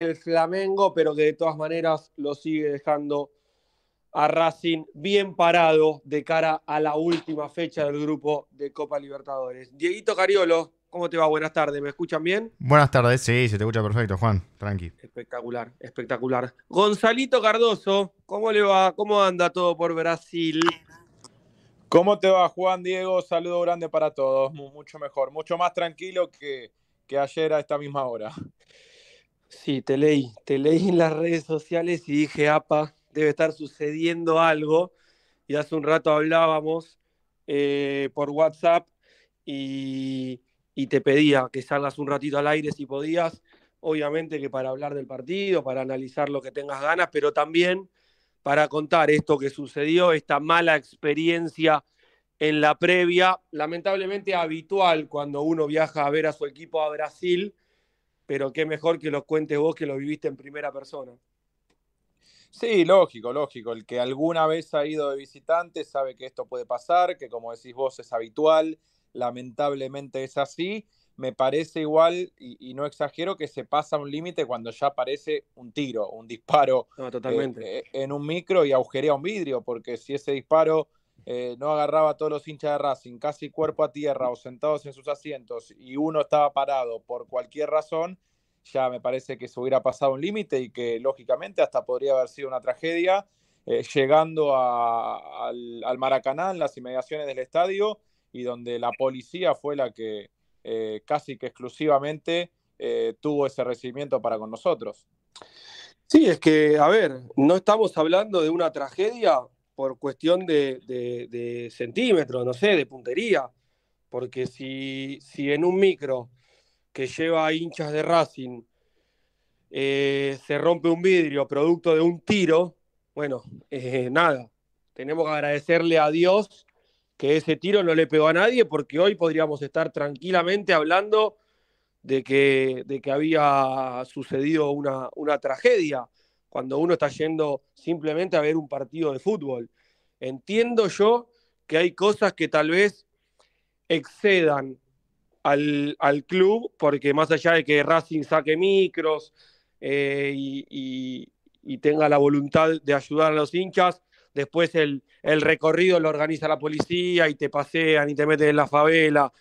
el Flamengo, pero que de todas maneras lo sigue dejando a Racing bien parado de cara a la última fecha del grupo de Copa Libertadores. Dieguito Cariolo, ¿cómo te va? Buenas tardes, ¿me escuchan bien? Buenas tardes, sí, se te escucha perfecto, Juan, tranqui. Espectacular, espectacular. Gonzalito Cardoso, ¿cómo le va? ¿Cómo anda todo por Brasil? ¿Cómo te va, Juan Diego? Saludo grande para todos, mucho mejor, mucho más tranquilo que, que ayer a esta misma hora. Sí, te leí, te leí en las redes sociales y dije, apa, debe estar sucediendo algo. Y hace un rato hablábamos eh, por WhatsApp y, y, te pedía que salgas un ratito al aire si podías. Obviamente que para hablar del partido, para analizar lo que tengas ganas, pero también para contar esto que sucedió, esta mala experiencia en la previa, lamentablemente habitual cuando uno viaja a ver a su equipo a Brasil pero qué mejor que lo cuentes vos que lo viviste en primera persona. Sí, lógico, lógico. El que alguna vez ha ido de visitante sabe que esto puede pasar, que como decís vos es habitual, lamentablemente es así. Me parece igual, y, no exagero, que se pasa un límite cuando ya aparece un tiro, un disparo totalmente. Eh, eh, en un micro y agujerea un vidrio, porque si ese disparo eh, no agarraba a todos los hinchas de Racing, casi cuerpo a tierra o sentados en sus asientos, y uno estaba parado por cualquier razón, ya me parece que se hubiera pasado un límite y que lógicamente hasta podría haber sido una tragedia. Eh, llegando al, Maracaná, en las inmediaciones del estadio, y donde la policía fue la que eh, casi que exclusivamente tuvo ese recibimiento para con nosotros. Sí, es que, a ver, no estamos hablando de una tragedia por cuestión de, centímetros, no sé, de puntería. Porque si, si en un micro que lleva hinchas de Racing eh, se rompe un vidrio producto de un tiro, bueno, eh, nada, tenemos que agradecerle a Dios que ese tiro no le pegó a nadie porque hoy podríamos estar tranquilamente hablando de que, de que había sucedido una, una tragedia cuando uno está yendo simplemente a ver un partido de fútbol. Entiendo yo que hay cosas que tal vez excedan al, club, porque más allá de que Racing saque micros eh, y, tenga la voluntad de ayudar a los hinchas, después el, el recorrido lo organiza la policía y te pasean y te meten en la favela,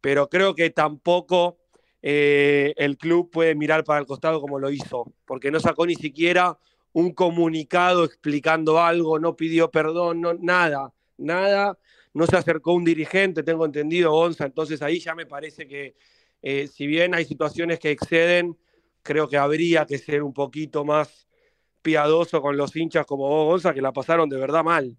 pero creo que tampoco eh, el club puede mirar para el costado como lo hizo, porque no sacó ni siquiera un comunicado explicando algo, no pidió perdón, no, nada, nada, no se acercó un dirigente, tengo entendido, Gonza, entonces ahí ya me parece que eh, si bien hay situaciones que exceden, creo que habría que ser un poquito más piadoso con los hinchas como vos, Gonza, que la pasaron de verdad mal.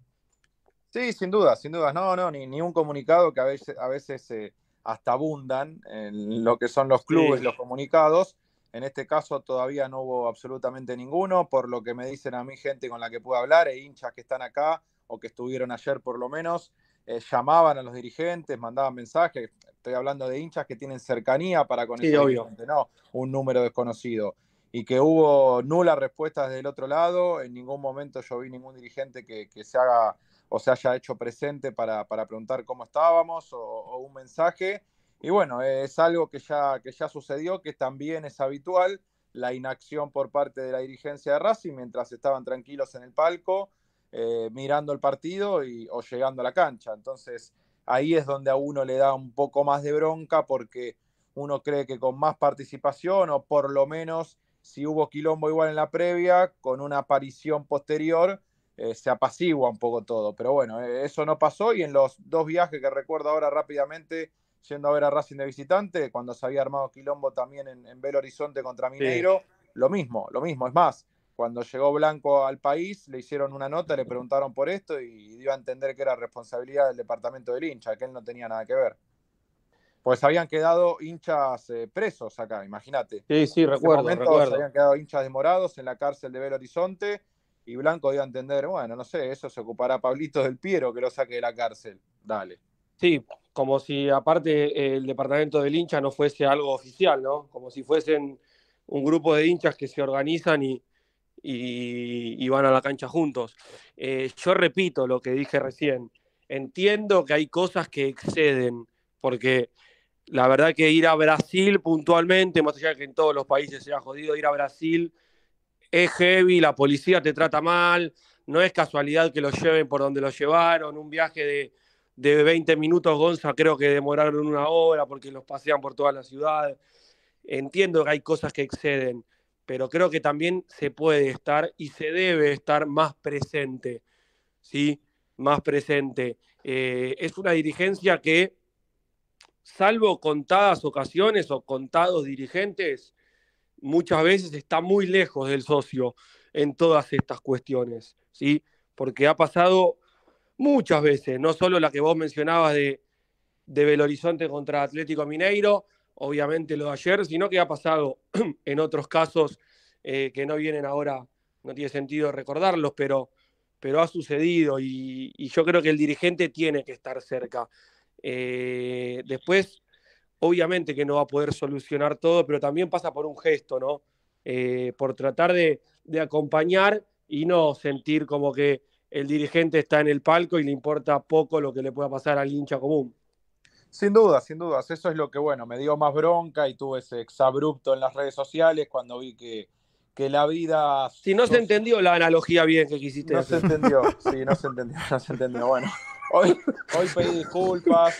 Sí, sin duda, sin duda, no, no, ni, un comunicado que a veces, a veces eh, hasta abundan en lo que son los clubes, los comunicados. En este caso todavía no hubo absolutamente ninguno, por lo que me dicen a mí gente con la que puedo hablar e hinchas que están acá o que estuvieron ayer por lo menos, eh, llamaban a los dirigentes, mandaban mensajes. Estoy hablando de hinchas que tienen cercanía para con no un número desconocido. Y que hubo nula respuesta desde el otro lado, en ningún momento yo vi ningún dirigente que se haga o se haya hecho presente para, preguntar cómo estábamos o, un mensaje. Y bueno, es algo que ya, que ya sucedió, que también es habitual, la inacción por parte de la dirigencia de Racing mientras estaban tranquilos en el palco, eh, mirando el partido o llegando a la cancha. Entonces ahí es donde a uno le da un poco más de bronca porque uno cree que con más participación o por lo menos si hubo quilombo igual en la previa, con una aparición posterior, eh, se apacigua un poco todo. Pero bueno, eh, eso no pasó y en los dos viajes que recuerdo ahora rápidamente, yendo a ver a Racing de visitante, cuando se había armado Quilombo también en, Belo Horizonte contra Mineiro, lo mismo, lo mismo. Es más, cuando llegó Blanco al país, le hicieron una nota, le preguntaron por esto y dio a entender que era responsabilidad del departamento del hincha, que él no tenía nada que ver. Pues habían quedado hinchas eh, presos acá, imagínate. Sí, sí, recuerdo. habían quedado hinchas demorados en la cárcel de Belo Horizonte y Blanco iba a entender, bueno, no sé, eso se ocupará Pablito del Piero que lo saque de la cárcel. Dale. Sí, como si aparte eh, el departamento del hincha no fuese algo oficial, ¿no? Como si fuesen un grupo de hinchas que se organizan y, y, van a la cancha juntos. Eh, yo repito lo que dije recién, entiendo que hay cosas que exceden, porque la verdad que ir a Brasil puntualmente, más allá de que en todos los países sea jodido, ir a Brasil es heavy, la policía te trata mal, no es casualidad que lo lleven por donde lo llevaron, un viaje de, 20 minutos, Gonza, creo que demoraron una hora porque los pasean por toda la ciudad. Entiendo que hay cosas que exceden, pero creo que también se puede estar y se debe estar más presente, ¿sí? Más presente. Eh, es una dirigencia que, salvo contadas ocasiones o contados dirigentes, muchas veces está muy lejos del socio en todas estas cuestiones, ¿sí? Porque ha pasado muchas veces, no solo la que vos mencionabas de, de Belo Horizonte contra Atlético Mineiro, obviamente lo de ayer, sino que ha pasado en otros casos eh, que no vienen ahora, no tiene sentido recordarlos, pero, pero ha sucedido y, yo creo que el dirigente tiene que estar cerca. Eh, después, obviamente que no va a poder solucionar todo, pero también pasa por un gesto, ¿no? Eh, por tratar de, acompañar y no sentir como que el dirigente está en el palco y le importa poco lo que le pueda pasar al hincha común. Sin duda, sin duda. Eso es lo que, bueno, me dio más bronca y tuve ese exabrupto en las redes sociales cuando vi que, que la vida... Si no se entendió la analogía bien que quisiste. No se entendió, sí, no se entendió, no se entendió. Bueno, hoy, hoy pedí disculpas,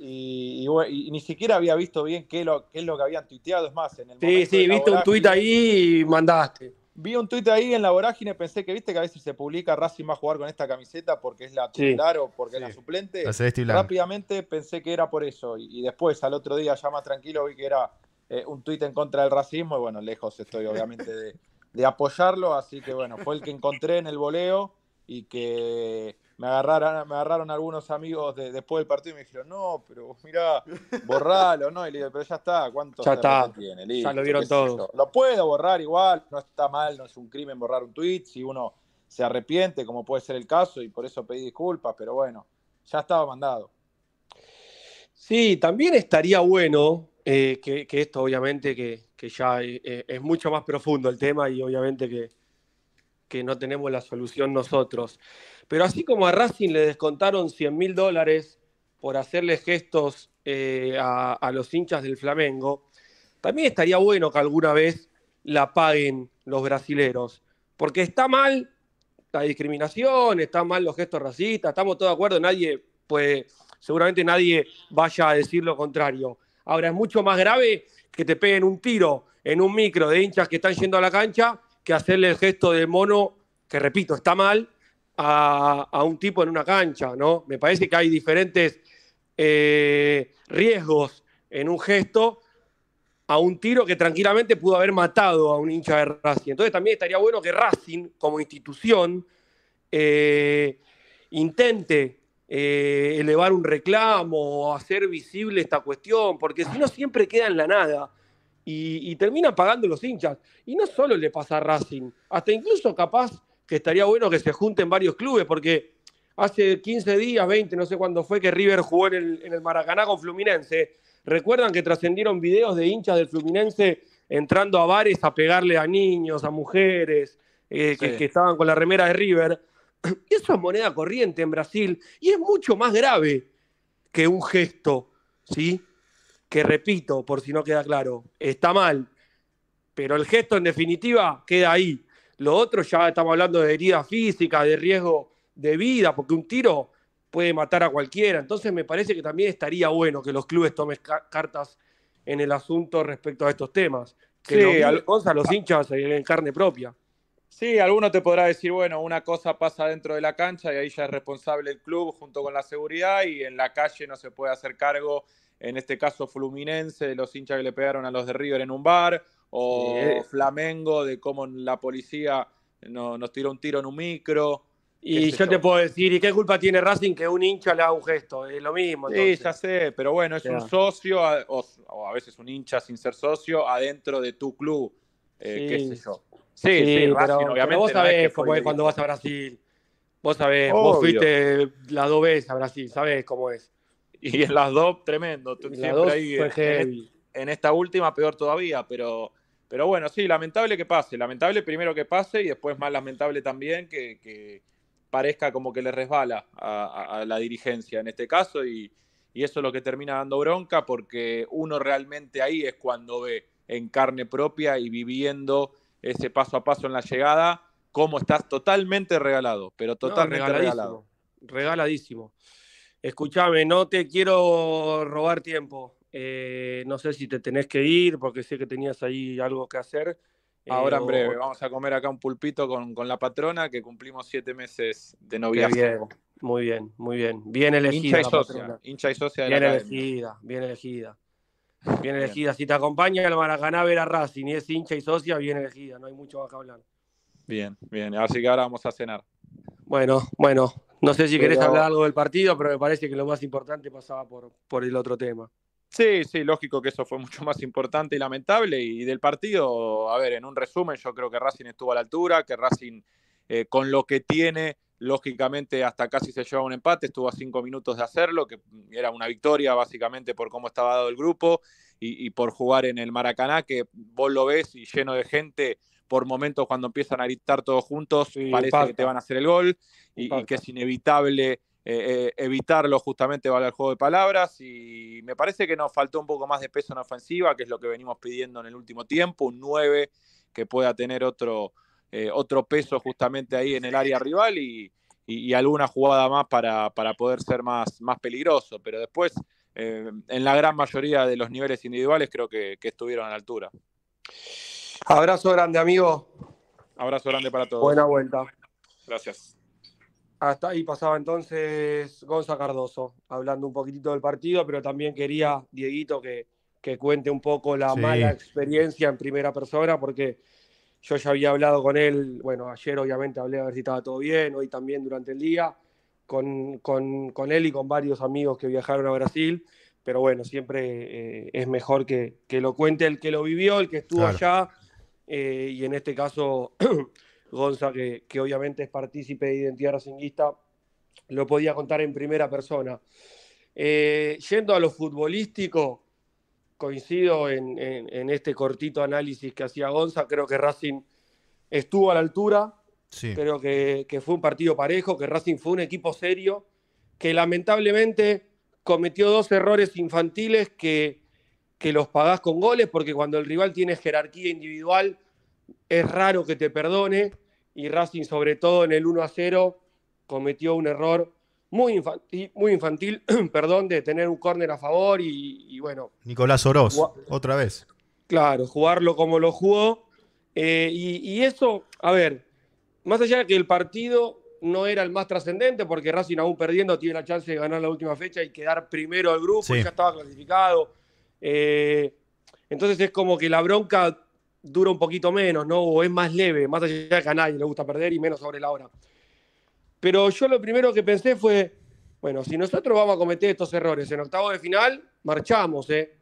y, ni siquiera había visto bien qué, es lo que habían tuiteado, es más, en el Sí, sí, viste un tuit ahí y mandaste. Vi un tuit ahí en la vorágine, pensé que viste que a veces se publica Racing a jugar con esta camiseta porque es la titular o porque es la suplente. Rápidamente pensé que era por eso y, después al otro día ya más tranquilo vi que era eh, un tuit en contra del racismo y bueno, lejos estoy obviamente de, de apoyarlo, así que bueno, fue el que encontré en el voleo y que me agarraron, algunos amigos después del partido y me dijeron, no, pero mira borralo, ¿no? Y pero ya está, ¿cuánto ya está. tiene? ya lo vieron todos Lo puedo borrar igual, no está mal, no es un crimen borrar un tweet, si uno se arrepiente, como puede ser el caso, y por eso pedí disculpas, pero bueno, ya estaba mandado. Sí, también estaría bueno eh, que, esto, obviamente, que, ya eh, es mucho más profundo el tema y obviamente que, que no tenemos la solución nosotros. Pero así como a Racing le descontaron 100 mil dólares por hacerle gestos eh, a, los hinchas del Flamengo, también estaría bueno que alguna vez la paguen los brasileros. Porque está mal la discriminación, están mal los gestos racistas, estamos todos de acuerdo, nadie puede, seguramente nadie vaya a decir lo contrario. Ahora, es mucho más grave que te peguen un tiro en un micro de hinchas que están yendo a la cancha que hacerle el gesto de mono, que repito, está mal, a, un tipo en una cancha, ¿no? Me parece que hay diferentes eh, riesgos en un gesto a un tiro que tranquilamente pudo haber matado a un hincha de Racing. Entonces también estaría bueno que Racing, como institución, eh, intente eh, elevar un reclamo o hacer visible esta cuestión, porque si no siempre queda en la nada y, y termina pagando los hinchas. Y no solo le pasa a Racing, hasta incluso capaz que estaría bueno que se junten varios clubes, porque hace 15 días, 20, no sé cuándo fue que River jugó en el, Maracaná con Fluminense. ¿Recuerdan que trascendieron videos de hinchas del Fluminense entrando a bares a pegarle a niños, a mujeres, eh, que, que, estaban con la remera de River? Eso es moneda corriente en Brasil y es mucho más grave que un gesto, ¿sí? Que repito, por si no queda claro, está mal, pero el gesto en definitiva queda ahí. Lo otro ya estamos hablando de heridas físicas, de riesgo de vida, porque un tiro puede matar a cualquiera. Entonces me parece que también estaría bueno que los clubes tomen cartas en el asunto respecto a estos temas. Que sí, los, los hinchas eh, en carne propia. Sí, alguno te podrá decir, bueno, una cosa pasa dentro de la cancha y ahí ya es responsable el club junto con la seguridad y en la calle no se puede hacer cargo, en este caso Fluminense, de los hinchas que le pegaron a los de River en un bar o Flamengo, de cómo la policía nos, nos tiró un tiro en un micro. Y yo, te puedo decir, ¿y qué culpa tiene Racing que un hincha le haga un gesto? Es lo mismo. Sí, ya sé, pero bueno, es un socio, o, a veces un hincha sin ser socio, adentro de tu club. Eh, sí. ¿Qué sé yo? Sí, sí, Racing, obviamente. vos sabés cómo es cuando vas a Brasil. Vos sabés, vos fuiste las dos veces a Brasil, sabés cómo es. Y en las dos, tremendo. Tú, siempre ahí, en esta última, peor todavía, pero pero bueno, sí, lamentable que pase. Lamentable primero que pase y después más lamentable también que, parezca como que le resbala a, la dirigencia en este caso y, eso es lo que termina dando bronca porque uno realmente ahí es cuando ve en carne propia y viviendo ese paso a paso en la llegada, cómo estás totalmente regalado, pero totalmente regalado. Regaladísimo. Escúchame, no te quiero robar tiempo. Eh, no sé si te tenés que ir porque sé que tenías ahí algo que hacer. Ahora en eh, breve, vamos a comer acá un pulpito con, con, la patrona que cumplimos siete meses de noviazgo. Muy bien, muy bien. Bien elegida. Hincha y socia. bien elegida, bien elegida. Bien elegida. Si te acompaña el Maracaná, ver a Racing y es hincha y socia, bien elegida. No hay mucho más que hablar. Bien, bien. Así que ahora vamos a cenar. Bueno, bueno. No sé si querés hablar algo del partido, pero me parece que lo más importante pasaba por, por el otro tema. Sí, sí, lógico que eso fue mucho más importante y lamentable. Y del partido, a ver, en un resumen, yo creo que Racing estuvo a la altura, que Racing eh, con lo que tiene, lógicamente hasta casi se lleva un empate, estuvo a cinco minutos de hacerlo, que era una victoria básicamente por cómo estaba dado el grupo y, por jugar en el Maracaná, que vos lo ves y lleno de gente, por momentos cuando empiezan a gritar todos juntos, parece que te van a hacer el gol y que es inevitable eh, eh, evitarlo justamente, vale el juego de palabras, y me parece que nos faltó un poco más de peso en ofensiva, que es lo que venimos pidiendo en el último tiempo, un 9 que pueda tener otro, eh, otro peso justamente ahí en el área rival y, alguna jugada más para, poder ser más, más peligroso, pero después... en la gran mayoría de los niveles individuales creo que, que estuvieron a la altura. Abrazo grande, amigo. Abrazo grande para todos. Buena vuelta. Gracias. Hasta ahí pasaba entonces Gonzalo Cardoso, hablando un poquitito del partido, pero también quería, Dieguito, que, que cuente un poco la mala experiencia en primera persona, porque yo ya había hablado con él, bueno, ayer obviamente hablé a ver si estaba todo bien, hoy también durante el día, con, con, con él y con varios amigos que viajaron a Brasil, pero bueno, siempre eh, es mejor que, que, lo cuente el que lo vivió, el que estuvo allá, eh, y en este caso... Eh, Gonza, que, obviamente es partícipe de Identidad Racinguista, lo podía contar en primera persona. Eh, yendo a lo futbolístico, coincido en, este cortito análisis que hacía Gonza, creo que Racing estuvo a la altura, creo que, fue un partido parejo, que Racing fue un equipo serio, que lamentablemente cometió dos errores infantiles que, que los pagás con goles, porque cuando el rival tiene jerarquía individual, es raro que te perdone y Racing sobre todo en el 1 a 0 cometió un error muy infantil, muy infantil perdón, de tener un córner a favor y, bueno. Nicolás Oroz, otra vez. Claro, jugarlo como lo jugó. Eh, y, eso, a ver, más allá de que el partido no era el más trascendente, porque Racing aún perdiendo tiene la chance de ganar la última fecha y quedar primero al grupo, ya estaba clasificado. Eh, entonces es como que la bronca dura un poquito menos, ¿no? O es más leve, más allá de que a nadie le gusta perder y menos sobre la hora. Pero yo lo primero que pensé fue, bueno, si nosotros vamos a cometer estos errores en octavo de final, marchamos, ¿eh?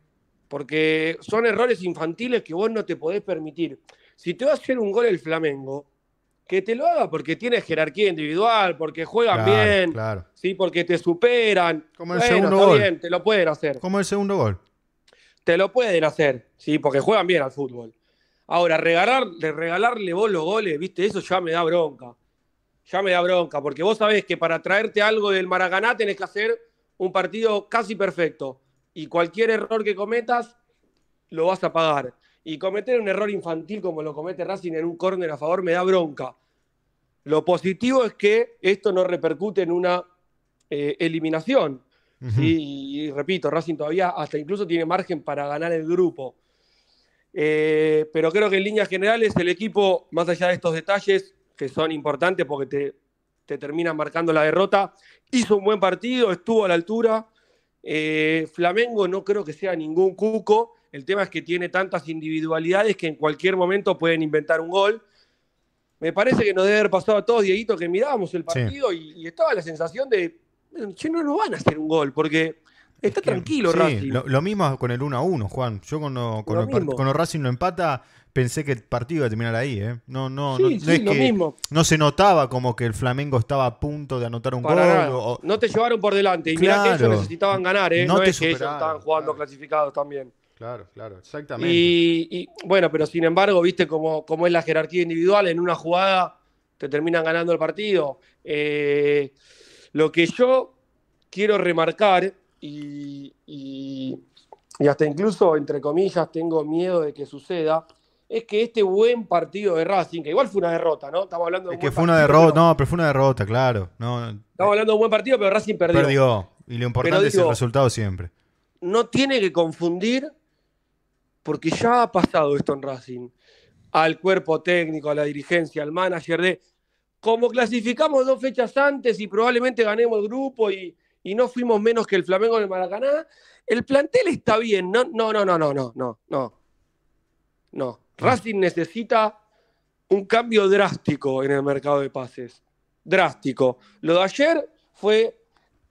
Porque son errores infantiles que vos no te podés permitir. Si te va a hacer un gol el Flamengo, que te lo haga porque tienes jerarquía individual, porque juegan bien, sí, porque te superan. Como te lo pueden hacer. Como el segundo gol. Te lo pueden hacer, sí, porque juegan bien al fútbol. Ahora, regalar, regalarle vos los goles, viste, eso ya me da bronca. Ya me da bronca, porque vos sabés que para traerte algo del Maracaná tenés que hacer un partido casi perfecto. Y cualquier error que cometas, lo vas a pagar. Y cometer un error infantil como lo comete Racing en un córner a favor me da bronca. Lo positivo es que esto no repercute en una eh, eliminación. y, repito, Racing todavía hasta incluso tiene margen para ganar el grupo. Eh, pero creo que en líneas generales el equipo, más allá de estos detalles, que son importantes porque te, terminan marcando la derrota, hizo un buen partido, estuvo a la altura. Eh, Flamengo no creo que sea ningún cuco. El tema es que tiene tantas individualidades que en cualquier momento pueden inventar un gol. Me parece que nos debe haber pasado a todos, Dieguito, que mirábamos el partido y, estaba la sensación de, que no lo van a hacer un gol, porque Está tranquilo Racing. Lo, mismo con el 1 a 1, Juan. Yo cuando, Racing lo empata, pensé que el partido iba a terminar ahí, ¿eh? No, no, no se notaba como que el Flamengo estaba a punto de anotar un gol. no te llevaron por delante. Y mirá que ellos necesitaban ganar, ¿eh? No, es que ellos estaban jugando clasificados también. Claro, claro, exactamente. Y, bueno, pero sin embargo, viste cómo, es la jerarquía individual, en una jugada te terminan ganando el partido. Eh, lo que yo quiero remarcar y, hasta incluso, entre comillas, tengo miedo de que suceda, es que este buen partido de Racing, que igual fue una derrota, ¿no? Estamos hablando de. que fue una derrota, no, pero fue una derrota, claro. No, eh, Estamos hablando de un buen partido, pero Racing perdió. Perdió. Y lo importante es el resultado siempre. No tiene que confundir, porque ya ha pasado esto en Racing. Al cuerpo técnico, a la dirigencia, al manager de. Como clasificamos dos fechas antes y probablemente ganemos el grupo y, y no fuimos menos que el Flamengo en el Maracaná. El plantel está bien, no, no, no, no, no, no, no, no. Racing necesita un cambio drástico en el mercado de pases. Drástico. Lo de ayer fue.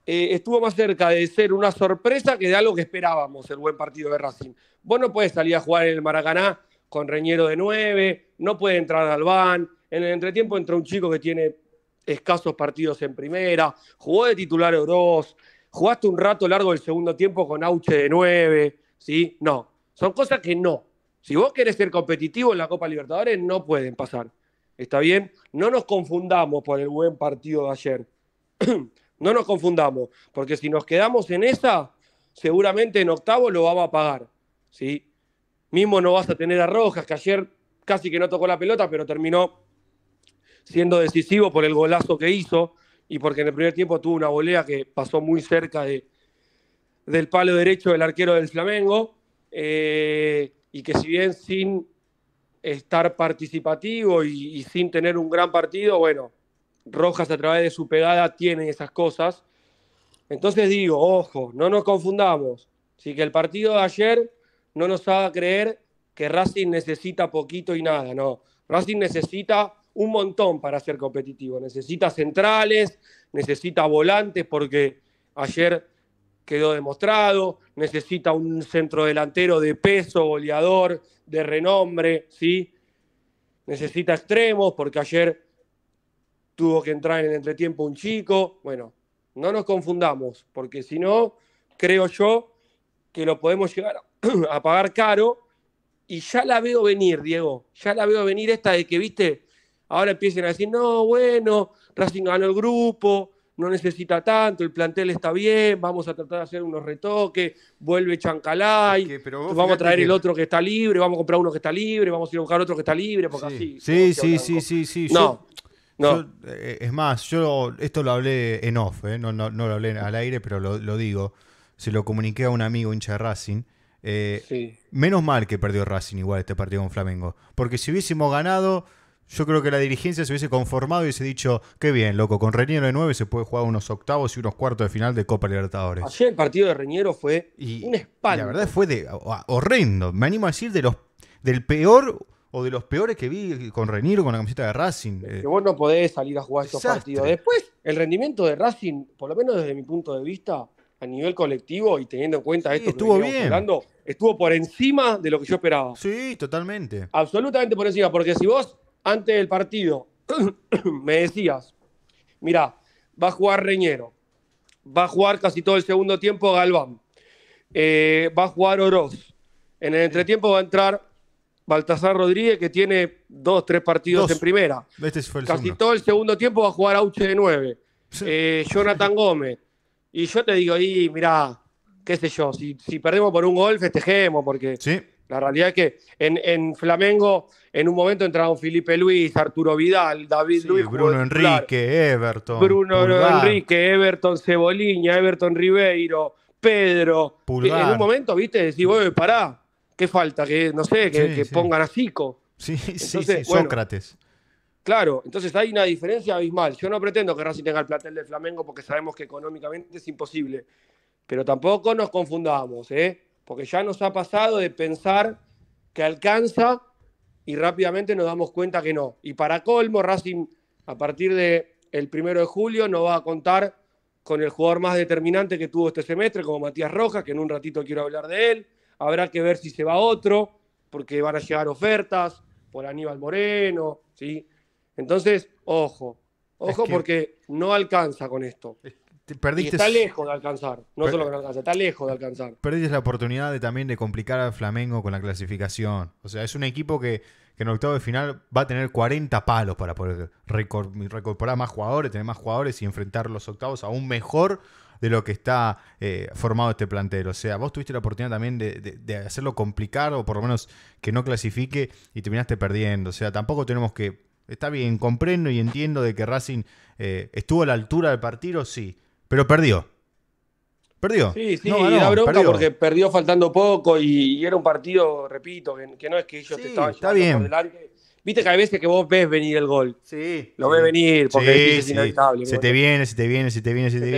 Eh, estuvo más cerca de ser una sorpresa que de algo que esperábamos, el buen partido de Racing. Vos no puedes salir a jugar en el Maracaná con Reñero de 9, no puede entrar Galván. En el entretiempo entró un chico que tiene escasos partidos en primera, jugó de titular dos, jugaste un rato largo del segundo tiempo con Auche de nueve, ¿sí? No, son cosas que no. Si vos querés ser competitivo en la Copa Libertadores, no pueden pasar. ¿Está bien? No nos confundamos por el buen partido de ayer. no nos confundamos, porque si nos quedamos en esa, seguramente en octavo lo vamos a pagar. ¿sí? Mismo no vas a tener a Rojas, que ayer casi que no tocó la pelota, pero terminó siendo decisivo por el golazo que hizo y porque en el primer tiempo tuvo una volea que pasó muy cerca de, del palo derecho del arquero del Flamengo, eh, y que si bien sin estar participativo y, y, sin tener un gran partido, bueno, Rojas a través de su pegada tiene esas cosas. Entonces digo, ojo, no nos confundamos. Así que el partido de ayer no nos haga creer que Racing necesita poquito y nada, no. Racing necesita un montón para ser competitivo. Necesita centrales, necesita volantes, porque ayer quedó demostrado, necesita un centro delantero de peso, goleador, de renombre, ¿sí? Necesita extremos, porque ayer tuvo que entrar en el entretiempo un chico. Bueno, no nos confundamos, porque si no, creo yo que lo podemos llegar a pagar caro. Y ya la veo venir, Diego, ya la veo venir esta de que, viste, Ahora empiecen a decir, no, bueno, Racing ganó el grupo, no necesita tanto, el plantel está bien, vamos a tratar de hacer unos retoques, vuelve Chancalay, pero vamos a traer el otro que está libre, vamos a comprar uno que está libre, vamos a ir a buscar otro que está libre, porque así. Sí, sí, sí, sí, sí, No. no. Eh, es más, yo esto lo hablé en off, eh, no, no, lo hablé al aire, pero lo, digo. Se lo comuniqué a un amigo hincha de Racing. Eh, menos mal que perdió Racing igual este partido con Flamengo. Porque si hubiésemos ganado, yo creo que la dirigencia se hubiese conformado y hubiese dicho, qué bien, loco, con Reñero de 9 se puede jugar unos octavos y unos cuartos de final de Copa Libertadores. Ayer el partido de Reñero fue un espanto. La verdad fue de, horrendo. Me animo a decir de los, del peor o de los peores que vi con Reñero con la camiseta de Racing. Eh, que vos no podés salir a jugar estos partidos. Después, el rendimiento de Racing, por lo menos desde mi punto de vista, a nivel colectivo y teniendo en cuenta esto estuvo bien. Hablando, estuvo por encima de lo que yo esperaba. Sí, totalmente. Absolutamente por encima, porque si vos antes del partido me decías, mira, va a jugar Reñero, va a jugar casi todo el segundo tiempo Galván, eh, va a jugar Oroz, en el entretiempo va a entrar Baltasar Rodríguez, que tiene dos, tres partidos en primera. Este casi todo el segundo tiempo va a jugar Auche de 9. Eh, Jonathan Gómez. Y yo te digo, y mira, qué sé yo, si, si perdemos por un gol, festejemos, porque la realidad es que en, en Flamengo en un momento entraron Felipe Luis, Arturo Vidal, David Luis, Bruno Enrique, Everton. Bruno Enrique, Everton Ceboliña, Everton Ribeiro, Pedro. Pulgar. En un momento, viste, decís, bueno, pará, ¿qué falta? Que no sé, que, pongan a Zico. Sí, sí, Sócrates. claro, entonces hay una diferencia abismal. Yo no pretendo que Racing tenga el platel de Flamengo porque sabemos que económicamente es imposible. Pero tampoco nos confundamos, ¿eh? porque ya nos ha pasado de pensar que alcanza y rápidamente nos damos cuenta que no. Y para colmo, Racing a partir del el primero de julio no va a contar con el jugador más determinante que tuvo este semestre, como Matías Rojas, que en un ratito quiero hablar de él. Habrá que ver si se va otro, porque van a llegar ofertas por Aníbal Moreno, ¿sí? Entonces, ojo, ojo porque no alcanza con esto. Perdiste... está lejos de alcanzar, no solo que está lejos de alcanzar. Perdiste la oportunidad de, también de complicar al Flamengo con la clasificación. O sea, es un equipo que, que en octavo de final va a tener 40 palos para poder recorporar más jugadores, tener más jugadores y enfrentar los octavos aún mejor de lo que está eh, formado este plantel. O sea, vos tuviste la oportunidad también de, hacerlo complicar o por lo menos que no clasifique y terminaste perdiendo. O sea, tampoco tenemos que... Está bien, comprendo y entiendo de que Racing eh, estuvo a la altura del partido, sí pero perdió. Perdió. Sí, sí, la bronca porque perdió faltando poco y, era un partido, repito, que, no es que ellos te estaban está bien. Viste que hay veces que vos ves venir el gol. Sí. Lo ves venir porque es inevitable. Se te viene, se te viene, se te viene, se, te,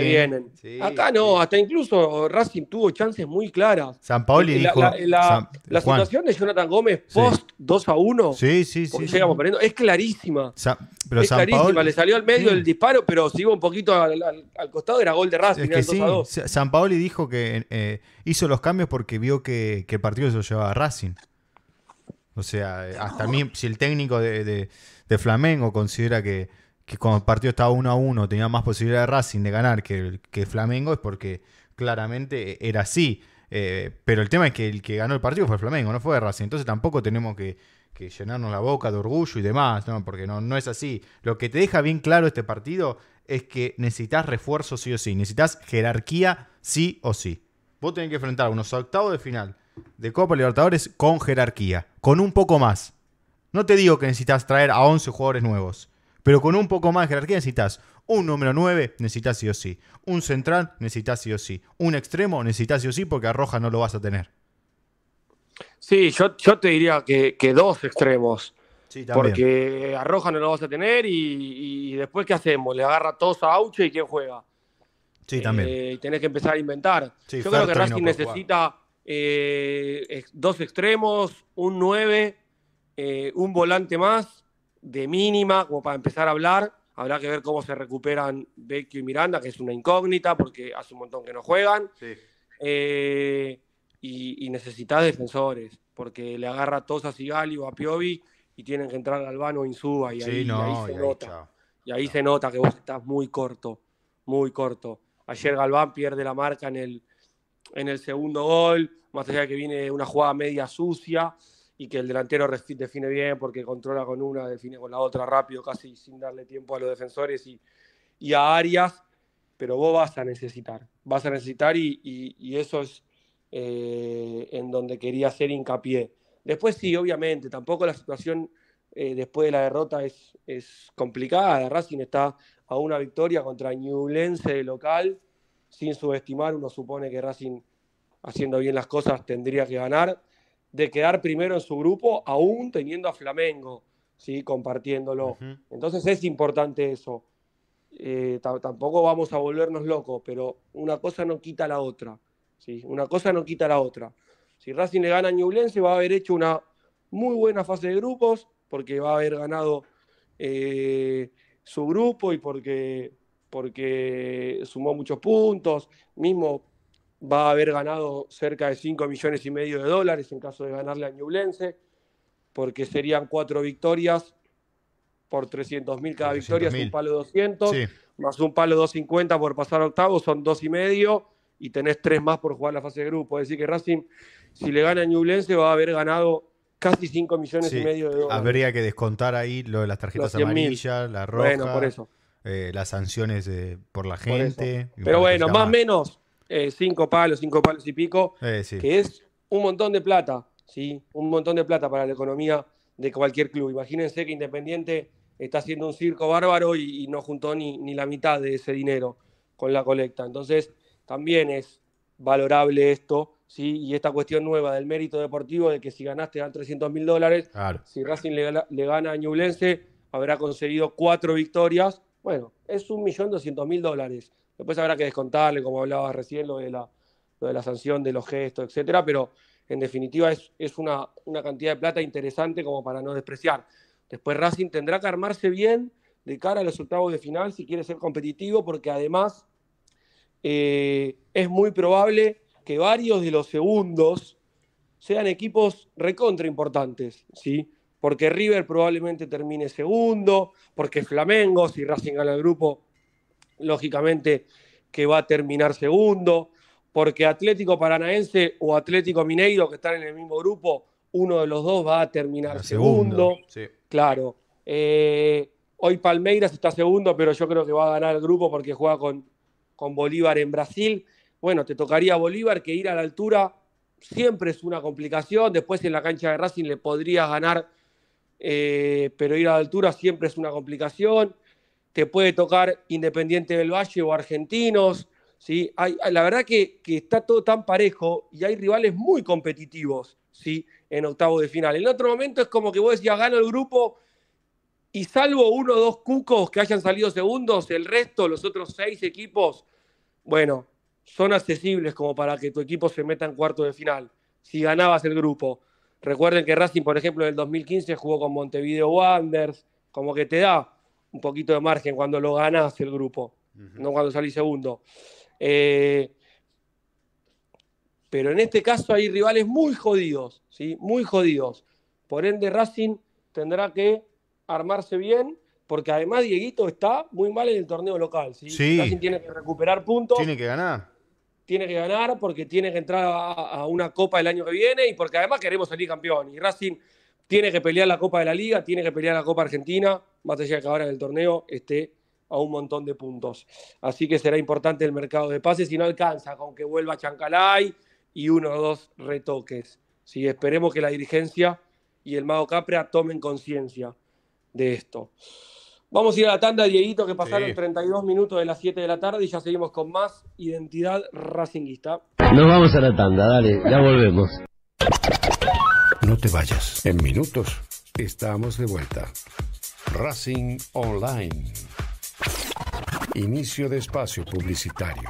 viene. Acá no, hasta incluso Racing tuvo chances muy claras. San Paoli la, dijo. La, situación de Jonathan Gómez post 2 a 1. Sí, sí, sí. llegamos perdiendo. Es clarísima. pero es clarísima. Le salió al medio el disparo, pero si iba un poquito al, costado era gol de Racing. 2 San Paoli dijo que eh, hizo los cambios porque vio que, que el partido se lo llevaba Racing. O sea, eh, hasta a mí, si el técnico de, Flamengo considera que, cuando el partido estaba 1 a 1 tenía más posibilidad de Racing de ganar que, Flamengo, es porque claramente eh, era así. Eh, pero el tema es que el que ganó el partido fue Flamengo, no fue Racing. Entonces tampoco tenemos que, llenarnos la boca de orgullo y demás, porque no, no es así. Lo que te deja bien claro este partido es que necesitas refuerzo sí o sí, necesitas jerarquía sí o sí. Vos tenés que enfrentar unos octavos de final de Copa Libertadores con jerarquía, con un poco más. No te digo que necesitas traer a 11 jugadores nuevos, pero con un poco más de jerarquía necesitas un número 9, necesitas sí o sí. Un central, necesitas sí o sí. Un extremo, necesitas sí o sí, porque a Roja no lo vas a tener. Sí, yo, te diría que, dos extremos. porque a Roja no lo vas a tener y, después ¿qué hacemos? Le agarra todos a Auche y ¿quién juega? Sí, también. Eh, tenés que empezar a inventar. yo creo que Racing necesita eh, dos extremos, un 9, eh, un volante más, de mínima, como para empezar a hablar. Habrá que ver cómo se recuperan Vecchio y Miranda, que es una incógnita porque hace un montón que no juegan. Eh, y, y necesitas defensores, porque le agarra a Tosas y o a Piovi y tienen que entrar Albano Insúa y, ahí, y ahí, se nota. y ahí se nota que vos estás muy corto, muy corto. Ayer Galván pierde la marca en el, en el segundo gol, más allá de que viene una jugada media sucia y que el delantero define bien porque controla con una, define con la otra rápido, casi sin darle tiempo a los defensores y, y a Arias, pero vos vas a necesitar, vas a necesitar y, eso es eh, en donde quería hacer hincapié. Después sí, obviamente, tampoco la situación eh, después de la derrota es, es complicada, Racing está a una victoria contra Newlense de local, sin subestimar, uno supone que Racing, haciendo bien las cosas, tendría que ganar, de quedar primero en su grupo, aún teniendo a Flamengo, ¿sí? compartiéndolo. Entonces es importante eso. Eh, tampoco vamos a volvernos locos, pero una cosa no quita la otra. ¿sí? Una cosa no quita la otra. Si Racing le gana a se va a haber hecho una muy buena fase de grupos, porque va a haber ganado eh, su grupo y porque porque sumó muchos puntos, mismo va a haber ganado cerca de 5 millones y medio de dólares en caso de ganarle a Ñublense, porque serían cuatro victorias por 300 mil cada victoria, es un palo 200, más un palo 250 por pasar a octavos, son dos y medio, y tenés tres más por jugar la fase de grupo. Es decir, que Racing, si le gana a Ñublense, va a haber ganado casi 5 millones y medio de dólares. Habría que descontar ahí lo de las tarjetas amarillas, la roja Bueno, por eso. Eh, las sanciones por la gente. Pero bueno, más o menos eh, cinco palos, cinco palos y pico, eh, que es un montón de plata, ¿sí? Un montón de plata para la economía de cualquier club. Imagínense que Independiente está haciendo un circo bárbaro y, no juntó ni, ni, la mitad de ese dinero con la colecta. Entonces, también es valorable esto, ¿sí? Y esta cuestión nueva del mérito deportivo, de que si ganaste dan 300 mil dólares, si Racing le, gana a Ñublense, habrá conseguido cuatro victorias bueno, es un millón doscientos mil dólares. Después habrá que descontarle, como hablabas recién, lo de la, de la sanción de los gestos, etcétera, pero en definitiva es, una, cantidad de plata interesante como para no despreciar. Después Racing tendrá que armarse bien de cara a los octavos de final si quiere ser competitivo, porque además eh, es muy probable que varios de los segundos sean equipos recontra importantes, ¿sí? porque River probablemente termine segundo, porque Flamengo, si Racing gana el grupo, lógicamente que va a terminar segundo, porque Atlético Paranaense o Atlético Mineiro, que están en el mismo grupo, uno de los dos va a terminar segundo. Claro. Eh, hoy Palmeiras está segundo, pero yo creo que va a ganar el grupo porque juega con, con Bolívar en Brasil. Bueno, te tocaría Bolívar que ir a la altura siempre es una complicación. Después en la cancha de Racing le podrías ganar eh, pero ir a la altura siempre es una complicación. Te puede tocar Independiente del Valle o Argentinos. ¿sí? la verdad que, que, está todo tan parejo y hay rivales muy competitivos ¿sí? en octavos de final. En otro momento es como que vos decías, gano el grupo y salvo uno o dos cucos que hayan salido segundos, el resto, los otros seis equipos, bueno, son accesibles como para que tu equipo se meta en cuarto de final, si ganabas el grupo. Recuerden que Racing, por ejemplo, en el 2015 jugó con Montevideo Wanderers, como que te da un poquito de margen cuando lo ganas el grupo, no cuando salís segundo. Eh, pero en este caso hay rivales muy jodidos, ¿sí? muy jodidos. Por ende, Racing tendrá que armarse bien, porque además Dieguito está muy mal en el torneo local. Racing tiene que recuperar puntos. Tiene que ganar tiene que ganar, porque tiene que entrar a, una copa el año que viene y porque además queremos salir campeón. Y Racing tiene que pelear la copa de la liga, tiene que pelear la copa argentina, más allá de que ahora en el torneo esté a un montón de puntos. Así que será importante el mercado de pases si no alcanza con que vuelva Chancalay y uno o dos retoques. si esperemos que la dirigencia y el Mago Capria tomen conciencia de esto. Vamos a ir a la tanda, Dieguito, que pasaron 32 minutos de las 7 de la tarde y ya seguimos con más identidad racinguista. Nos vamos a la tanda, dale, ya volvemos. No te vayas. En minutos estamos de vuelta. Racing Online. Inicio de espacio publicitario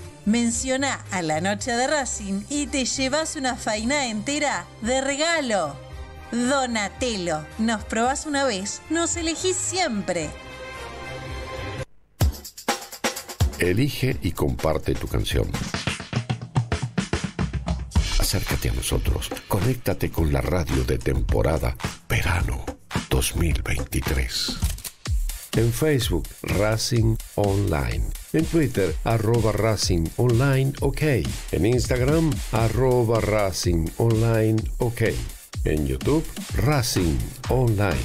Menciona a la noche de Racing y te llevas una faina entera de regalo. Donatelo, nos probás una vez, nos elegís siempre. Elige y comparte tu canción. Acércate a nosotros, conéctate con la radio de temporada Verano 2023 en Facebook Racing Online, en Twitter arroba Racing Online OK, en Instagram arroba Racing Online OK, en YouTube Racing Online.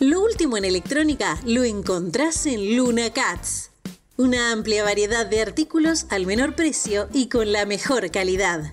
Lo último en electrónica lo encontrás en Luna Cats. Una amplia variedad de artículos al menor precio y con la mejor calidad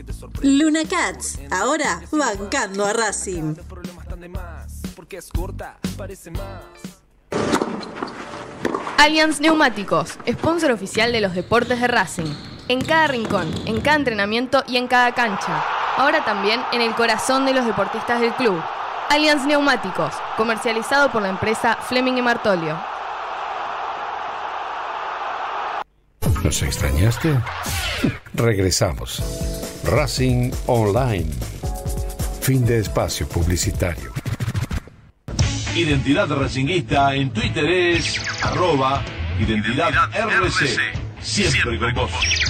Luna Cats, ahora bancando a Racing. Allianz Neumáticos, sponsor oficial de los deportes de Racing. En cada rincón, en cada entrenamiento y en cada cancha. Ahora también en el corazón de los deportistas del club. Allianz Neumáticos, comercializado por la empresa Fleming y Martolio. ¿Nos extrañaste? Regresamos. Racing Online. Fin de espacio publicitario. Identidad Racinguista en Twitter es arroba identidad, RC. Siempre con vos.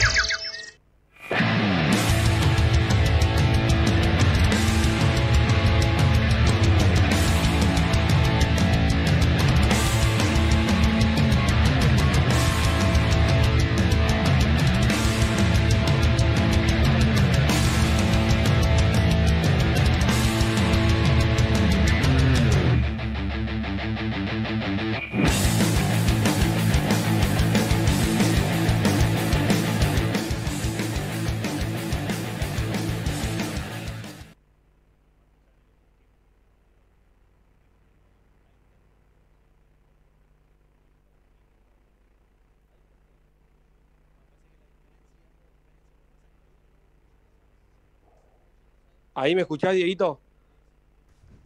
¿Ahí me escuchás, Dieguito?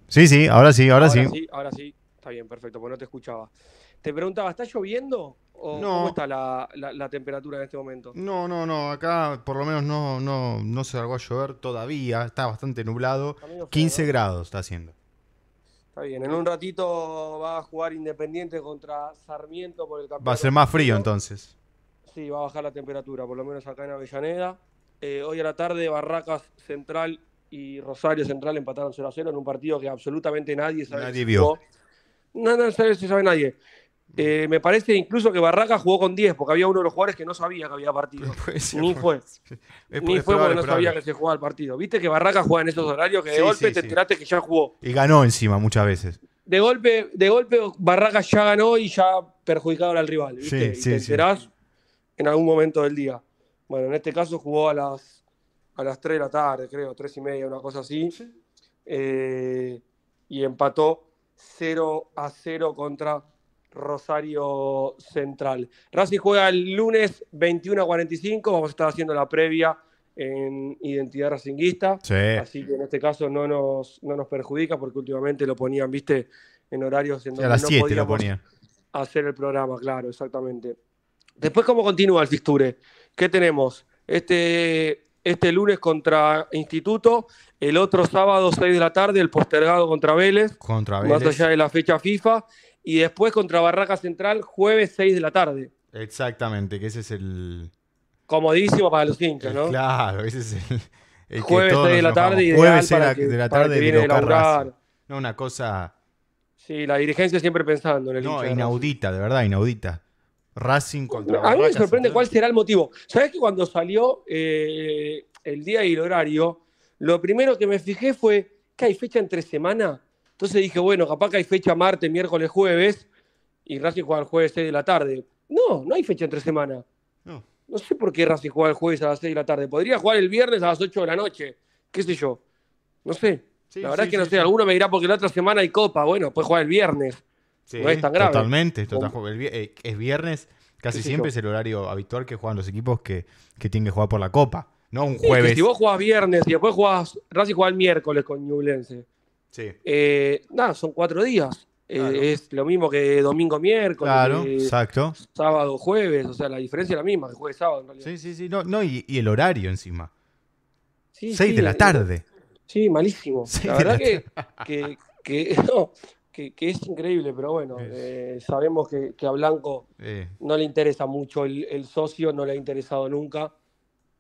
Sí, sí, ahora sí, ahora, sí. Ahora sí, está bien, perfecto, porque no te escuchaba. Te preguntaba, ¿está lloviendo? ¿O no. cómo está la, temperatura en este momento? No, no, no. Acá por lo menos no, no, no se largó a llover todavía. Está bastante nublado. 15 grados está haciendo. Está bien. En un ratito va a jugar Independiente contra Sarmiento por el campeonato. Va a ser más frío entonces. Sí, va a bajar la temperatura, por lo menos acá en Avellaneda. Eh, hoy a la tarde, Barracas Central y Rosario Central empataron 0 a 0 en un partido que absolutamente nadie sabía. Nadie vio. No, no sabe, si sabe nadie. Eh, me parece incluso que Barraca jugó con 10, porque había uno de los jugadores que no sabía que había partido. ni fue. ni fue porque no sabía que se jugaba el partido. Viste que Barraca juega en esos horarios que de golpe te enteraste que ya jugó. Y ganó encima muchas veces. De golpe, de golpe Barraca ya ganó y ya perjudicaron al rival. ¿viste? y te enterás en algún momento del día. Bueno, en este caso jugó a las a las 3 de la tarde, creo, 3 y media, una cosa así. Eh, y empató 0 a 0 contra Rosario Central. Racing juega el lunes 21 a 45. Vamos a estar haciendo la previa en identidad racinguista. Así que en este caso no nos, no nos perjudica porque últimamente lo ponían, viste, en horarios en donde a las no podíamos hacer el programa, claro, exactamente. Después, ¿cómo continúa el fixture? ¿Qué tenemos? Este este lunes contra Instituto, el otro sábado 6 de la tarde, el postergado contra Vélez, contra Vélez. más allá de la fecha FIFA, y después contra Barraca Central, jueves 6 de la tarde. Exactamente, que ese es el... Comodísimo para los hinchas, eh, ¿no? Claro, ese es el... jueves de la tarde y Jueves para de la tarde No, una cosa... Sí, la dirigencia siempre pensando en el No, inaudita, de verdad, inaudita. Racing contra A mí me sorprende cuál será el motivo. Sabes que cuando salió eh, el día y el horario, lo primero que me fijé fue que hay fecha entre semana? Entonces dije, bueno, capaz que hay fecha martes, miércoles, jueves, y Racing juega el jueves 6 de la tarde. No, no hay fecha entre semana. No. sé por qué Racing juega el jueves a las 6 de la tarde. Podría jugar el viernes a las 8 de la noche. ¿Qué sé yo? No sé. la verdad es que no sé. Alguno me dirá porque la otra semana hay copa. Bueno, pues jugar el viernes no es tan grave. Totalmente. Eh, es viernes, casi siempre es el horario habitual que juegan los equipos que, que tienen que jugar por la Copa. No un jueves. si vos jugás viernes y después jugás, Racing juega el miércoles con Ñublense. Sí. Eh, nada, son cuatro días. Eh, es lo mismo que domingo, miércoles. exacto. Sábado, jueves. O sea, la diferencia es la misma, que jueves, sábado Sí, sí, sí. No, y, el horario encima. Sí, Seis de la tarde. Sí, malísimo. la verdad que, que, es increíble, pero bueno, eh, sabemos que, a Blanco no le interesa mucho el, socio, no le ha interesado nunca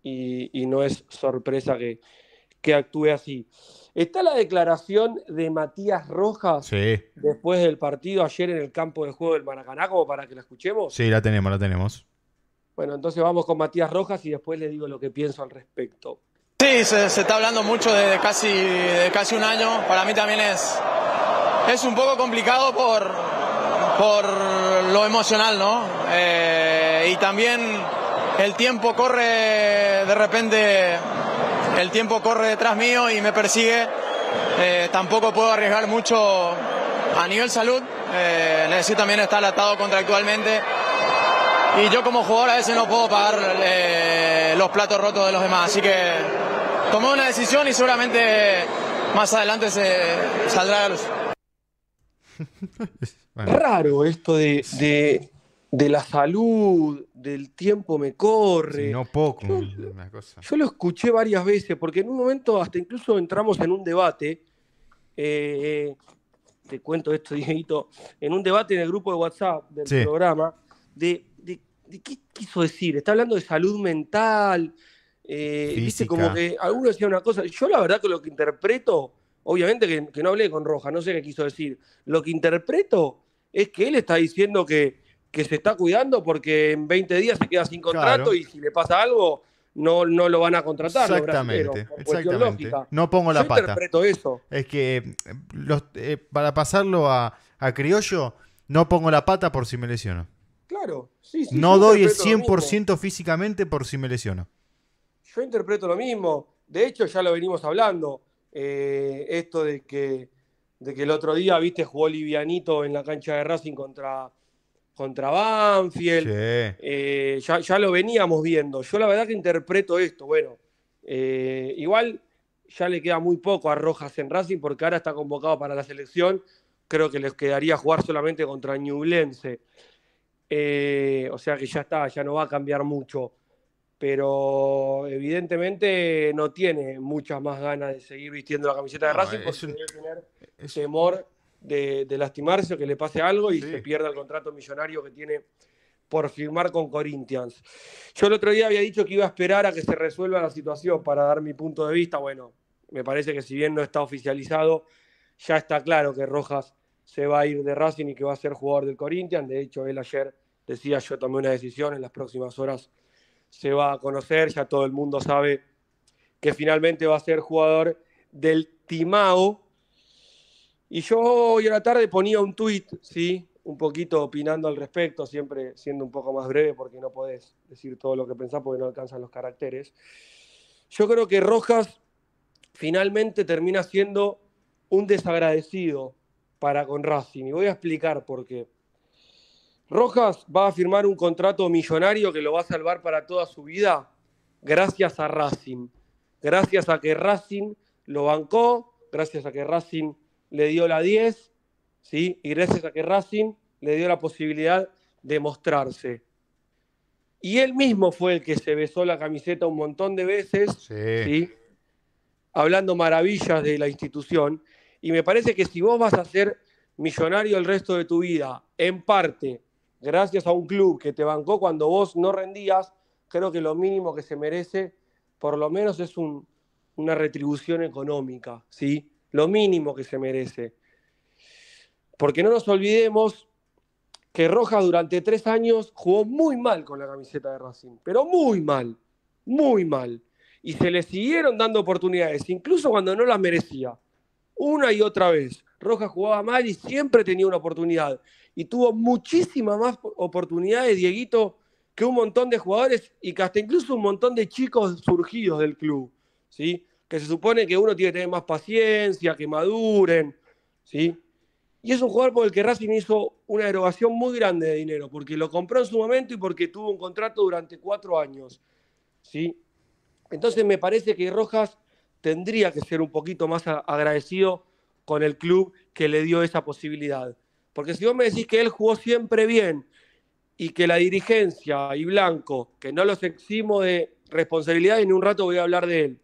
y, no es sorpresa que, que actúe así. Está la declaración de Matías Rojas después del partido ayer en el campo de juego del Maracaná, como para que la escuchemos. Sí, la tenemos, la tenemos. Bueno, entonces vamos con Matías Rojas y después le digo lo que pienso al respecto. Sí, se, está hablando mucho desde casi, de casi un año. Para mí también es, es un poco complicado por, lo emocional, ¿no? Eh, y también el tiempo corre de repente, el tiempo corre detrás mío y me persigue. Eh, tampoco puedo arriesgar mucho a nivel salud. Eh, necesito también estar atado contractualmente. Y yo como jugador a veces no puedo pagar eh, los platos rotos de los demás. Así que tomé una decisión y seguramente más adelante se saldrá a Raro esto de, de, la salud, del tiempo me corre. no poco, yo, lo escuché varias veces, porque en un momento hasta incluso entramos en un debate. Eh, te cuento esto, en un debate en el grupo de WhatsApp del programa, de, qué quiso decir. Está hablando de salud mental, dice eh, como que alguno decía una cosa. Yo la verdad que lo que interpreto Obviamente que, no hablé con Roja, no sé qué quiso decir. Lo que interpreto es que él está diciendo que, se está cuidando porque en 20 días se queda sin contrato y si le pasa algo, no, no lo van a contratar. Exactamente, No pongo la Yo pata. interpreto eso. Es que eh, eh, para pasarlo a, Criollo, no pongo la pata por si me lesiono. Claro, sí, sí. No doy el 100% físicamente por si me lesiono. Yo interpreto lo mismo. De hecho, ya lo venimos hablando. Eh, esto de que, de que el otro día, viste, jugó livianito en la cancha de Racing contra, contra Banfield. Eh, ya, lo veníamos viendo. Yo la verdad que interpreto esto, bueno, eh, igual ya le queda muy poco a Rojas en Racing porque ahora está convocado para la selección. Creo que les quedaría jugar solamente contra Ñublense. o sea que ya está, ya no va a cambiar mucho pero evidentemente no tiene muchas más ganas de seguir vistiendo la camiseta de Racing porque tiene tener temor de, lastimarse o que le pase algo y se pierda el contrato millonario que tiene por firmar con Corinthians. Yo el otro día había dicho que iba a esperar a que se resuelva la situación para dar mi punto de vista. Bueno, me parece que si bien no está oficializado, ya está claro que Rojas se va a ir de Racing y que va a ser jugador del Corinthians. De hecho, él ayer decía yo tomé una decisión, en las próximas horas se va a conocer, ya todo el mundo sabe que finalmente va a ser jugador del Timao. Y yo hoy en la tarde ponía un tuit, ¿sí? un poquito opinando al respecto, siempre siendo un poco más breve porque no podés decir todo lo que pensás porque no alcanzan los caracteres. Yo creo que Rojas finalmente termina siendo un desagradecido para con Racing y voy a explicar por qué. Rojas va a firmar un contrato millonario que lo va a salvar para toda su vida gracias a Racing. Gracias a que Racing lo bancó, gracias a que Racing le dio la 10, ¿sí? y gracias a que Racing le dio la posibilidad de mostrarse. Y él mismo fue el que se besó la camiseta un montón de veces, hablando maravillas de la institución. Y me parece que si vos vas a ser millonario el resto de tu vida, en parte, gracias a un club que te bancó cuando vos no rendías, creo que lo mínimo que se merece, por lo menos, es una retribución económica, ¿sí? Lo mínimo que se merece. Porque no nos olvidemos que Roja durante tres años jugó muy mal con la camiseta de Racing, pero muy mal, muy mal. Y se le siguieron dando oportunidades, incluso cuando no las merecía. Una y otra vez. Roja jugaba mal y siempre tenía una oportunidad y tuvo muchísimas más oportunidades, Dieguito, que un montón de jugadores y que hasta incluso un montón de chicos surgidos del club, ¿sí? Que se supone que uno tiene que tener más paciencia, que maduren, ¿sí? Y es un jugador por el que Racing hizo una erogación muy grande de dinero, porque lo compró en su momento y porque tuvo un contrato durante cuatro años, ¿sí? Entonces me parece que Rojas tendría que ser un poquito más agradecido con el club que le dio esa posibilidad. Porque si vos me decís que él jugó siempre bien y que la dirigencia y Blanco, que no los eximo de responsabilidad y en un rato voy a hablar de él,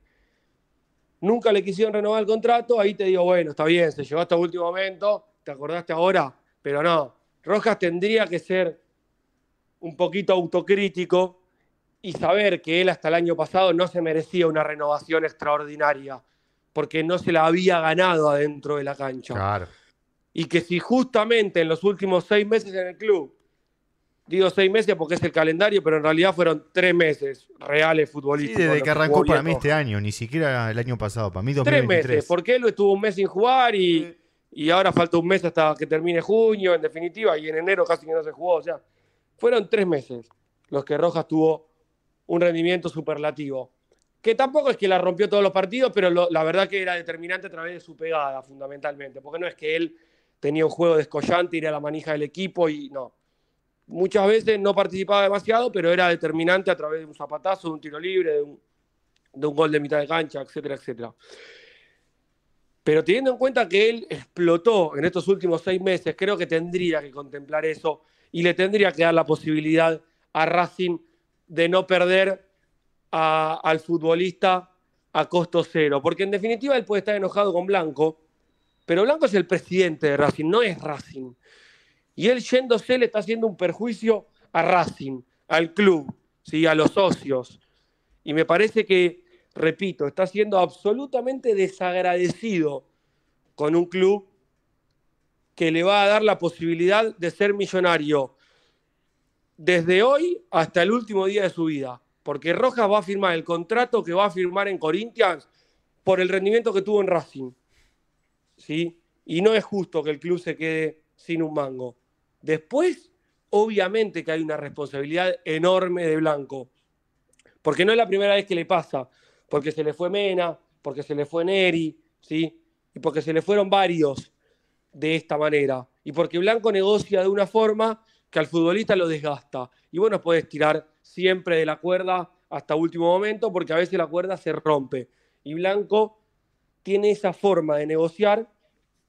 nunca le quisieron renovar el contrato, ahí te digo, bueno, está bien, se llegó hasta el último momento, te acordaste ahora, pero no, Rojas tendría que ser un poquito autocrítico y saber que él hasta el año pasado no se merecía una renovación extraordinaria, porque no se la había ganado adentro de la cancha. Claro y que si justamente en los últimos seis meses en el club, digo seis meses porque es el calendario, pero en realidad fueron tres meses reales futbolísticos. Sí, desde que arrancó para mí este año, ni siquiera el año pasado, para mí 2023. Tres meses, porque él estuvo un mes sin jugar y, ahora falta un mes hasta que termine junio, en definitiva, y en enero casi que no se jugó, o sea, fueron tres meses los que Rojas tuvo un rendimiento superlativo. Que tampoco es que la rompió todos los partidos, pero la verdad que era determinante a través de su pegada, fundamentalmente, porque no es que él tenía un juego descollante, a la manija del equipo y no. Muchas veces no participaba demasiado, pero era determinante a través de un zapatazo, de un tiro libre, de un, gol de mitad de cancha, etcétera, etcétera. Pero teniendo en cuenta que él explotó en estos últimos seis meses, creo que tendría que contemplar eso y le tendría que dar la posibilidad a Racing de no perder al futbolista a costo cero. Porque en definitiva él puede estar enojado con Blanco, pero Blanco es el presidente de Racing, no es Racing. Y él yéndose le está haciendo un perjuicio a Racing, al club, ¿sí? a los socios. Y me parece que, repito, está siendo absolutamente desagradecido con un club que le va a dar la posibilidad de ser millonario desde hoy hasta el último día de su vida. Porque Rojas va a firmar el contrato que va a firmar en Corinthians por el rendimiento que tuvo en Racing. ¿sí? Y no es justo que el club se quede sin un mango. Después, obviamente que hay una responsabilidad enorme de Blanco, porque no es la primera vez que le pasa, porque se le fue Mena, porque se le fue Neri, ¿sí? Y porque se le fueron varios de esta manera. Y porque Blanco negocia de una forma que al futbolista lo desgasta. Y bueno, puedes tirar siempre de la cuerda hasta último momento, porque a veces la cuerda se rompe. Y Blanco tiene esa forma de negociar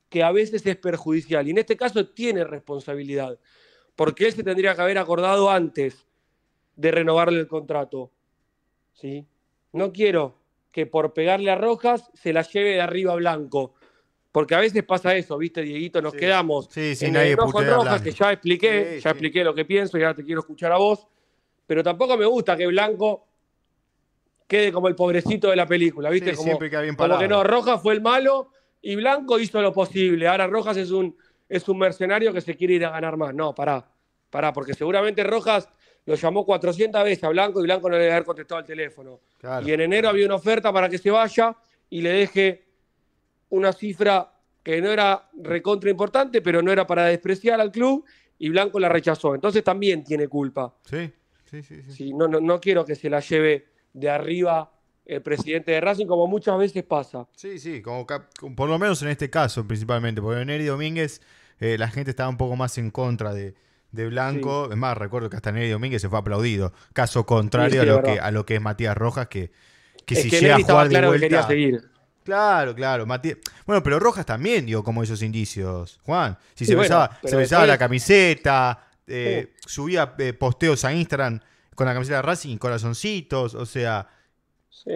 que a veces es perjudicial. Y en este caso tiene responsabilidad, porque él se tendría que haber acordado antes de renovarle el contrato. ¿Sí? No quiero que por pegarle a Rojas se la lleve de arriba a Blanco. Porque a veces pasa eso, ¿viste, Dieguito? Nos quedamos sí, en el Rojas, que ya expliqué, ya expliqué lo que pienso y ahora te quiero escuchar a vos. Pero tampoco me gusta que Blanco quede como el pobrecito de la película, ¿viste? como, siempre que no, Rojas fue el malo y Blanco hizo lo posible. Ahora Rojas es un, es un mercenario que se quiere ir a ganar más. No, pará, pará, porque seguramente Rojas lo llamó 400 veces a Blanco y Blanco no le debe haber contestado al teléfono. Y en enero había una oferta para que se vaya y le deje una cifra que no era recontra importante, pero no era para despreciar al club y Blanco la rechazó. Entonces también tiene culpa. Sí, sí, sí. no, no quiero que se la lleve de arriba el presidente de Racing, como muchas veces pasa. Sí, sí, como, por lo menos en este caso principalmente, porque en Neri Domínguez eh, la gente estaba un poco más en contra de, Blanco. Es más, recuerdo que hasta Neri Domínguez se fue aplaudido. Caso contrario a, lo que, a lo que es Matías Rojas, que, que si llega a jugar claro Claro, claro. Bueno, pero Rojas también dio como esos indicios, Juan. Si se, besaba, la camiseta, eh, subía eh, posteos a Instagram con la camiseta de Racing corazoncitos, o sea. Sí,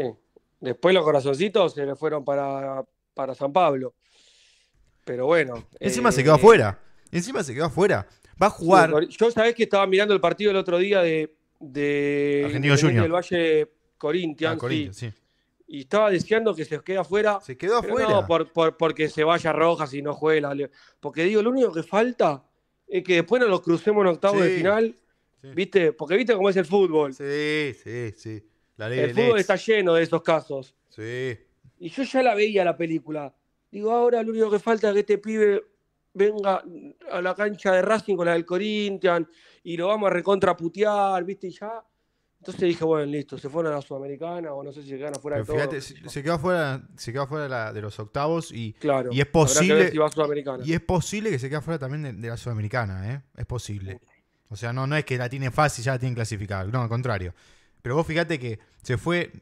después los corazoncitos se le fueron para, para San Pablo. Pero bueno. Encima se eh, quedó afuera. Encima se quedó afuera. Va a jugar. Yo sabés que estaba mirando el partido el otro día de. Del Valle Corinthians. Ah, sí. Y estaba deseando que se quede afuera. Se quedó afuera. No, porque se vaya Rojas y no juega. Porque digo, lo único que falta es que después nos lo crucemos en octavo de final ¿Viste? Porque viste cómo es el fútbol. Sí, sí, sí. el fútbol está lleno de esos casos. Sí. Y yo ya la veía la película. Digo, ahora lo único que falta es que este pibe venga a la cancha de Racing con la del Corinthians y lo vamos a recontraputear, ¿viste? Y ya. Entonces dije, bueno, listo, se fueron a la Sudamericana o no sé si se quedaron afuera de todo. Fíjate, se, quedó fuera, se quedó fuera de, los octavos y, claro, y es posible. y es posible que se quede fuera también de, la Sudamericana, ¿eh? Es posible. O sea, no, no es que la tiene fácil, ya la tienen clasificada. No, al contrario. Pero vos fíjate que se fue.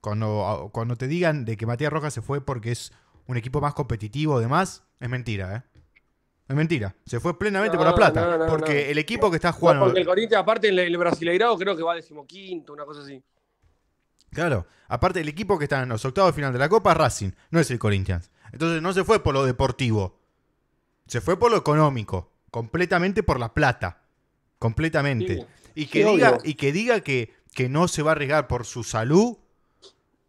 Cuando, cuando te digan de que Matías Rojas se fue porque es un equipo más competitivo, demás, es mentira, ¿eh? Es mentira. Se fue plenamente por la plata. porque el equipo que está jugando. porque el Corinthians, aparte, el, el Brasileirado creo que va decimoquinto, una cosa así. Claro. Aparte, el equipo que está en los octavos de final de la Copa, Racing, no es el Corinthians. Entonces no se fue por lo deportivo. Se fue por lo económico. Completamente por la plata completamente. y, que diga, y que diga que, que no se va a arriesgar por su salud,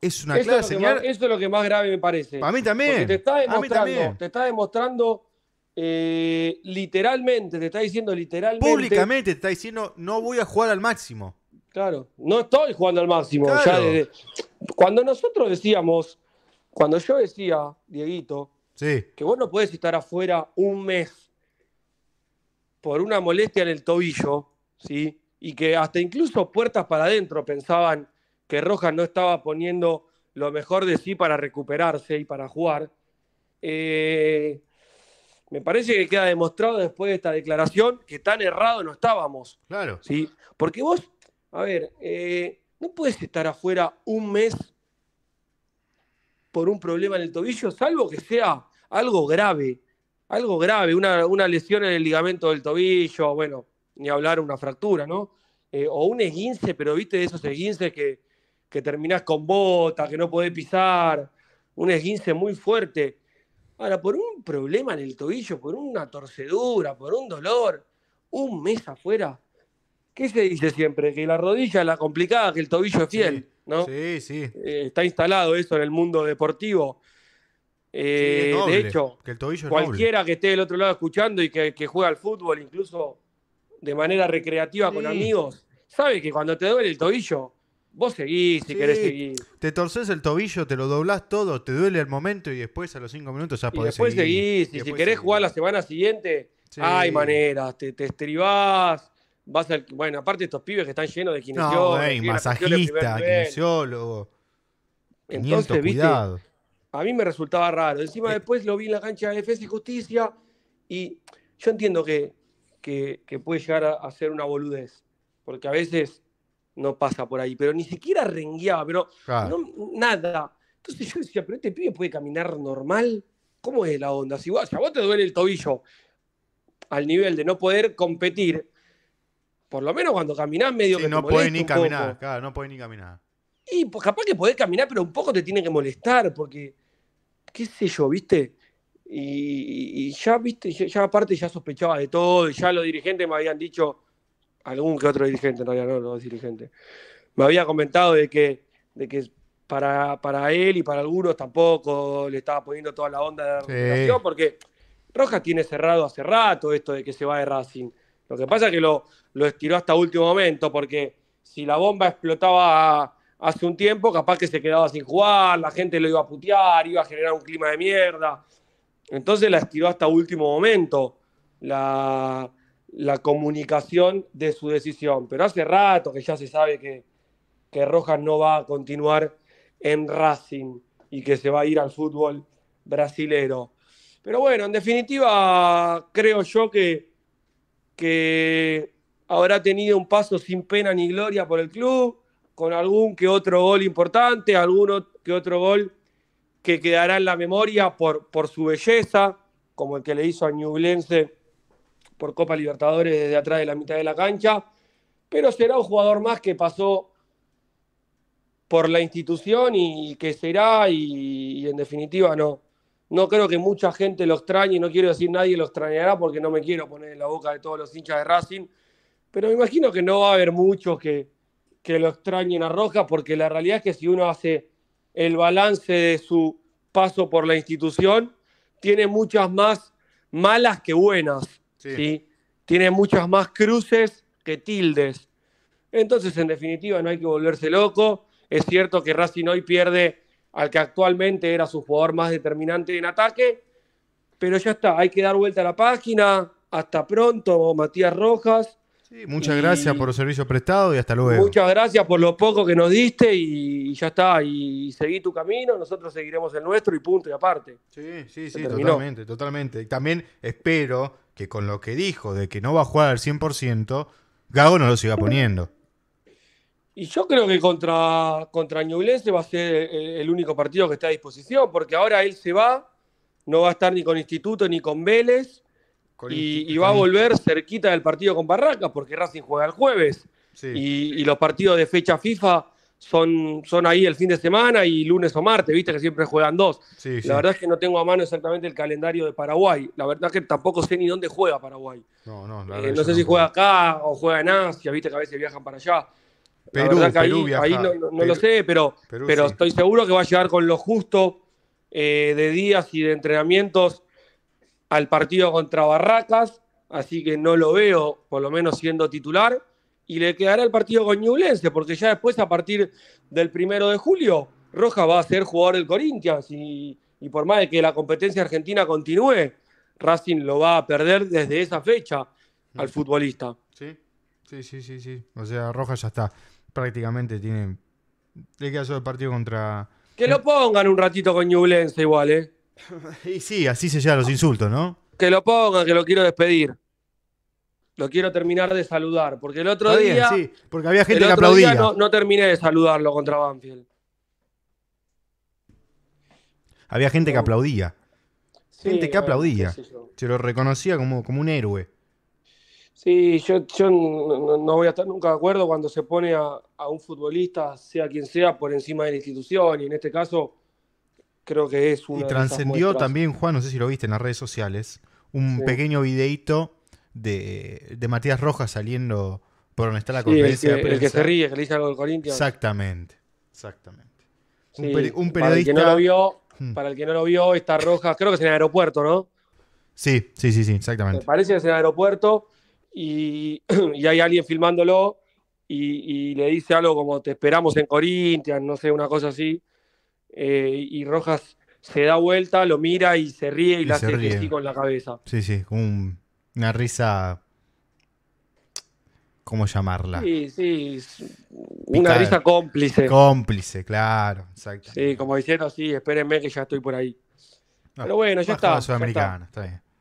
es una eso clara es es lo que más grave me parece. A mí también. te está demostrando, te eh, está demostrando literalmente, te está diciendo literalmente. Públicamente te está diciendo, no voy a jugar al máximo. Claro, no estoy jugando al máximo. cuando nosotros decíamos, cuando yo decía, Dieguito, que vos no podés estar afuera un mes por una molestia en el tobillo, ¿sí? y que hasta incluso puertas para adentro pensaban que Rojas no estaba poniendo lo mejor de sí para recuperarse y para jugar. Eh, me parece que queda demostrado después de esta declaración que tan errado no estábamos. Claro. ¿sí? Porque vos, a ver, eh, no puedes estar afuera un mes por un problema en el tobillo, salvo que sea algo grave algo grave, una, lesión en el ligamento del tobillo, bueno, ni hablar una fractura, ¿no? Eh, o un esguince, pero viste esos esguinces que, que terminás con bota, que no podés pisar, un esguince muy fuerte. Ahora, por un problema en el tobillo, por una torcedura, por un dolor, un mes afuera, ¿qué se dice siempre? Que la rodilla es la complicada, que el tobillo es fiel, ¿no? Sí, sí. Eh, está instalado eso en el mundo deportivo. Eh, de hecho, cualquiera que esté del otro lado escuchando y que, juega al fútbol, incluso de manera recreativa con amigos, sabe que cuando te duele el tobillo, vos seguís si querés seguir. Te torces el tobillo, te lo doblás todo, te duele el momento y después a los cinco minutos ya podés y después Seguís, y si querés jugar la semana siguiente, hay maneras, te, te estribás, vas al, bueno, aparte estos pibes que están llenos de kinesiólogos. masajista, Entonces, cuidado a mí me resultaba raro. Encima eh. después lo vi en la cancha de Defensa y Justicia y yo entiendo que, que, puede llegar a, ser una boludez, porque a veces no pasa por ahí, pero ni siquiera rengueaba, pero nada. Entonces yo decía, pero este pibe puede caminar normal. ¿Cómo es la onda? Si a vos te duele el tobillo al nivel de no poder competir, por lo menos cuando caminás medio que no puede ni caminar, claro, no puede ni caminar. Y pues, capaz que podés caminar, pero un poco te tiene que molestar, porque qué sé yo, ¿viste? Y, ya, ¿viste? Ya, aparte ya sospechaba de todo, y ya los dirigentes me habían dicho, algún que otro dirigente, no ya no, los dirigentes, me había comentado de que, de que para, para él y para algunos tampoco le estaba poniendo toda la onda de la relación, porque Rojas tiene cerrado hace rato esto de que se va de Racing. Lo que pasa es que lo, lo estiró hasta último momento, porque si la bomba explotaba hace un tiempo, capaz que se quedaba sin jugar, la gente lo iba a putear, iba a generar un clima de mierda. Entonces la estiró hasta último momento la, comunicación de su decisión. Pero hace rato que ya se sabe que, que Rojas no va a continuar en Racing y que se va a ir al fútbol brasilero. Pero bueno, en definitiva, creo yo que, que habrá tenido un paso sin pena ni gloria por el club, con algún que otro gol importante, algún que otro gol que quedará en la memoria por, su belleza, como el que le hizo a Ñublense por Copa Libertadores desde atrás de la mitad de la cancha, pero será un jugador más que pasó por la institución y que será, y, en definitiva no, no creo que mucha gente lo extrañe, no quiero decir nadie lo extrañará porque no me quiero poner en la boca de todos los hinchas de Racing, pero me imagino que no va a haber muchos que, que lo extrañen a Rojas, porque la realidad es que si uno hace el balance de su paso por la institución, tiene muchas más malas que buenas. Sí. Tiene muchas más cruces que tildes. Entonces, en definitiva, no hay que volverse loco. Es cierto que Racing hoy pierde al que actualmente era su jugador más determinante en ataque, pero ya está, hay que dar vuelta a la página. Hasta pronto, Matías Rojas. Sí, muchas gracias por los servicios prestados y hasta luego. Muchas gracias por lo poco que nos diste y, ya está. Y, seguí tu camino, nosotros seguiremos el nuestro y punto y aparte. Sí, sí, sí, totalmente, totalmente. también espero que con lo que dijo de que no va a jugar al 100%, Gago no lo siga poniendo. Y yo creo que contra, contra Ñublense va a ser el único partido que está a disposición, porque ahora él se va, no va a estar ni con Instituto ni con Vélez, y, va a volver cerquita del partido con Barracas, porque Racing juega el jueves. Y, los partidos de fecha FIFA son, son ahí el fin de semana y lunes o martes, viste que siempre juegan dos. la verdad es que no tengo a mano exactamente el calendario de Paraguay. La verdad es que tampoco sé ni dónde juega Paraguay. No, eh, sé si juega acá o juega en Asia, viste que a veces viajan para allá. Perú, ahí, no, lo sé, pero, pero estoy seguro que va a llegar con lo justo eh, de días y de entrenamientos al partido contra Barracas, así que no lo veo, por lo menos siendo titular. Y le quedará el partido con Ñublense, porque ya después, a partir del primero de julio, Roja va a ser jugador del Corinthians. Y, por más de que la competencia argentina continúe, Racing lo va a perder desde esa fecha al futbolista. Sí, sí, sí, sí. sí. O sea, Roja ya está. Prácticamente tiene. Le queda solo el partido contra. Que lo pongan un ratito con Ñublense igual, ¿eh? y sí, así se llevan los insultos, ¿no? Que lo ponga que lo quiero despedir. Lo quiero terminar de saludar. Porque el otro día. porque había gente que aplaudía. Día no, terminé de saludarlo contra Banfield. Había gente que aplaudía. gente que aplaudía. Se lo reconocía como, como un héroe. Sí, yo, no, voy a estar nunca de acuerdo cuando se pone a, a, un futbolista, sea quien sea, por encima de la institución. Y en este caso, creo que es un. Y trascendió también, Juan, no sé si lo viste en las redes sociales, un pequeño videíto de, Matías Rojas saliendo por donde está la conferencia el que, El que se ríe, que le dice algo del Corinthians. Exactamente, exactamente. un, periodista. Para el que no lo vio, hmm. para el que no lo vio, está Rojas, creo que es en el aeropuerto, ¿no? Sí, sí, sí, sí, exactamente. parece que es en el aeropuerto y, hay alguien filmándolo y, y, le dice algo como te esperamos en Corinthians, no sé, una cosa así. Eh, y Rojas se da vuelta, lo mira y se ríe y, la hace así con la cabeza. Sí, sí, una risa. ¿Cómo llamarla? Sí, sí, una risa cómplice. Cómplice, claro, exacto. Sí, como diciendo, sí, espérenme que ya estoy por ahí. Pero bueno, ya está.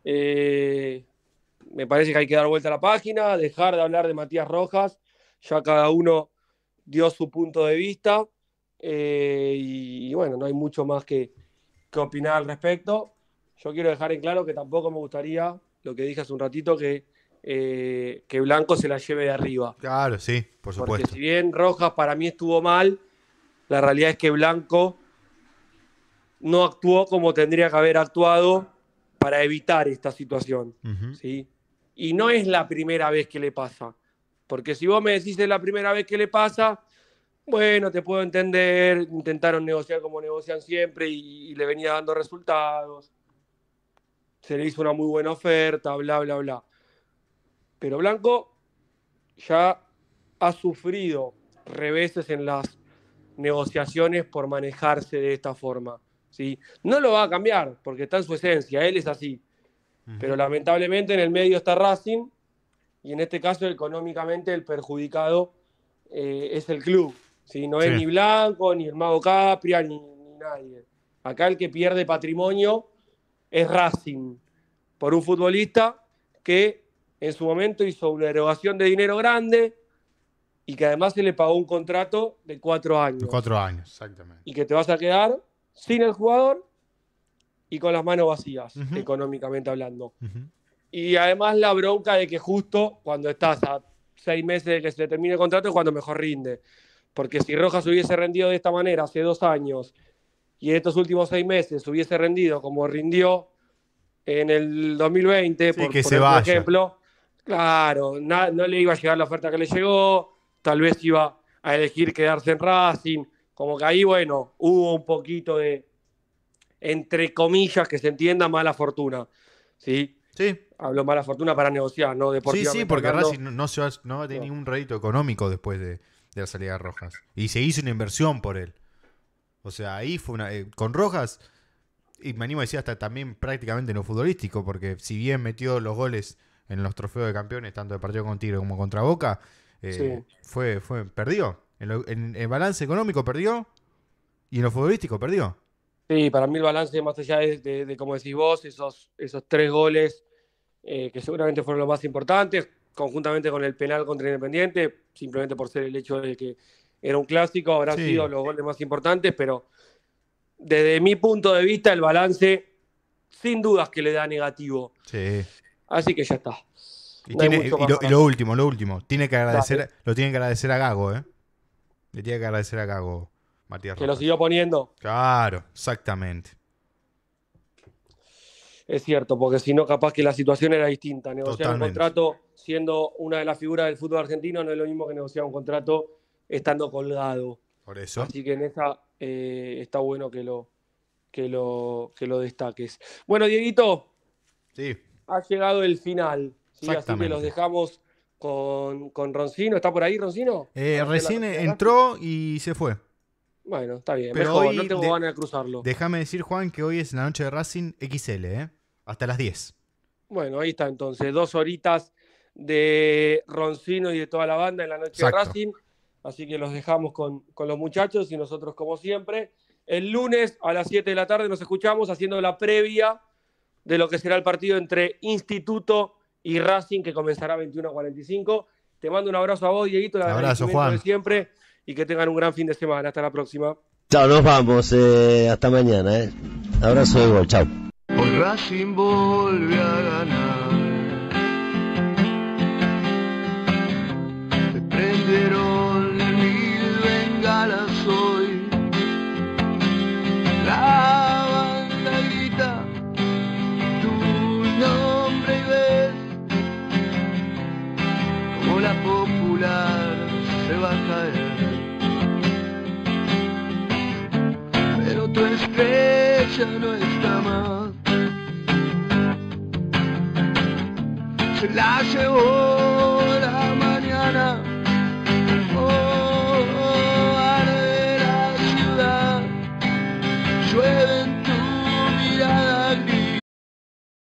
Eh, me parece que hay que dar vuelta a la página, dejar de hablar de Matías Rojas, ya cada uno dio su punto de vista. Eh, y, bueno, no hay mucho más que, que opinar al respecto. Yo quiero dejar en claro que tampoco me gustaría, lo que dije hace un ratito, que eh, que Blanco se la lleve de arriba. Claro, sí, por supuesto. Porque si bien Rojas para mí estuvo mal, la realidad es que Blanco no actuó como tendría que haber actuado para evitar esta situación. ¿sí? Y no es la primera vez que le pasa. Porque si vos me decís es la primera vez que le pasa, bueno, te puedo entender, intentaron negociar como negocian siempre y, le venía dando resultados, se le hizo una muy buena oferta, bla, bla, bla. Pero Blanco ya ha sufrido reveses en las negociaciones por manejarse de esta forma. ¿sí? No lo va a cambiar porque está en su esencia, él es así. Pero lamentablemente en el medio está Racing y en este caso económicamente el perjudicado eh, es el club no es ni Blanco, ni el Mago Capria, ni, nadie. Acá el que pierde patrimonio es Racing, por un futbolista que en su momento hizo una erogación de dinero grande y que además se le pagó un contrato de cuatro años. De cuatro años, exactamente. Y que te vas a quedar sin el jugador y con las manos vacías, económicamente hablando. Y además la bronca de que justo cuando estás a seis meses de que se termine el contrato es cuando mejor rinde. Porque si Rojas hubiese rendido de esta manera hace dos años y en estos últimos seis meses hubiese rendido como rindió en el 2020, por, ejemplo, claro, no le iba a llegar la oferta que le llegó, tal vez iba a elegir quedarse en Racing, como que ahí, bueno, hubo un poquito de, entre comillas, que se entienda, mala fortuna, ¿sí? Sí. Hablo mala fortuna para negociar, ¿no? Sí, sí, porque Racing no, va, a tener ningún rédito económico después de de la salida de Rojas. Y se hizo una inversión por él. O sea, ahí fue una. Eh, con Rojas, y me animo a decir hasta también prácticamente en lo futbolístico, porque si bien metió los goles en los trofeos de campeones, tanto de partido con Tigre como contra Boca, eh, fue, fue, perdió. En, el balance económico perdió y en lo futbolístico perdió. Sí, para mí el balance, más allá de, de, como decís vos, esos, esos tres goles eh, que seguramente fueron los más importantes, conjuntamente con el penal contra Independiente, simplemente por ser el hecho de que era un clásico, habrá sido los goles más importantes, pero desde mi punto de vista el balance sin dudas que le da negativo. Sí. Así que ya está. Y, lo, último, lo último, tiene que agradecer, lo tiene que agradecer a Gago, ¿eh? Le tiene que agradecer a Gago, Matías. Que lo siguió poniendo. Claro, exactamente. Es cierto, porque si no, capaz que la situación era distinta. Negociar un contrato siendo una de las figuras del fútbol argentino no es lo mismo que negociar un contrato estando colgado. Por eso. Así que en esa eh, está bueno que lo, que, lo, que lo destaques. Bueno, Dieguito. Sí. Ha llegado el final. Así que los dejamos con, Roncino. ¿Está por ahí, Roncino? Eh, recién entró y se fue. Bueno, está bien. mejor, no tengo ganas de cruzarlo. Déjame decir, Juan, que hoy es la noche de Racing XL, ¿eh? Hasta las 10. Bueno, ahí está entonces. Dos horitas de Roncino y de toda la banda en la noche de Racing. Así que los dejamos con, con los muchachos y nosotros, como siempre. El lunes a las 7 de la tarde nos escuchamos haciendo la previa de lo que será el partido entre Instituto y Racing, que comenzará 21 a 45. Te mando un abrazo a vos, Dieguito. un abrazo, Juan. Como siempre y que tengan un gran fin de semana. Hasta la próxima. Chao, nos vamos. Eh, hasta mañana. Eh. Abrazo de gol. Chao. Hoy Racing volvió a ganar. Se prendieron mil bengalas hoy. La banda grita tu nombre y ves como la popular se va a caer. tu estrella no está más. Se la llevó.